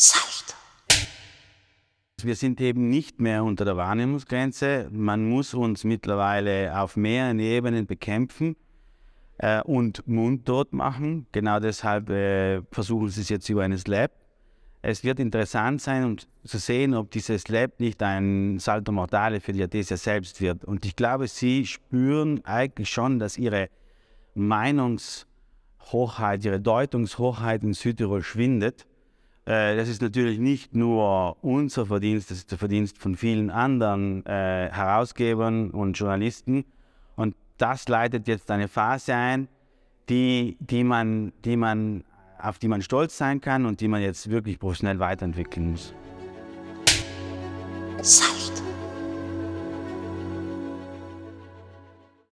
Seicht. Wir sind eben nicht mehr unter der Wahrnehmungsgrenze. Man muss uns mittlerweile auf mehreren Ebenen bekämpfen äh, und mundtot machen. Genau deshalb äh, versuchen sie es jetzt über eines Slab. Es wird interessant sein, um zu sehen, ob dieses Slab nicht ein Salto Mortale für die Athesia selbst wird. Und ich glaube, sie spüren eigentlich schon, dass ihre Meinungshoheit, ihre Deutungshoheit in Südtirol schwindet äh, das ist natürlich nicht nur unser Verdienst, das ist der Verdienst von vielen anderen äh, Herausgebern und Journalisten. Und das leitet jetzt eine Phase ein, die, die man, die man, auf die man stolz sein kann und die man jetzt wirklich professionell weiterentwickeln muss. Sorry.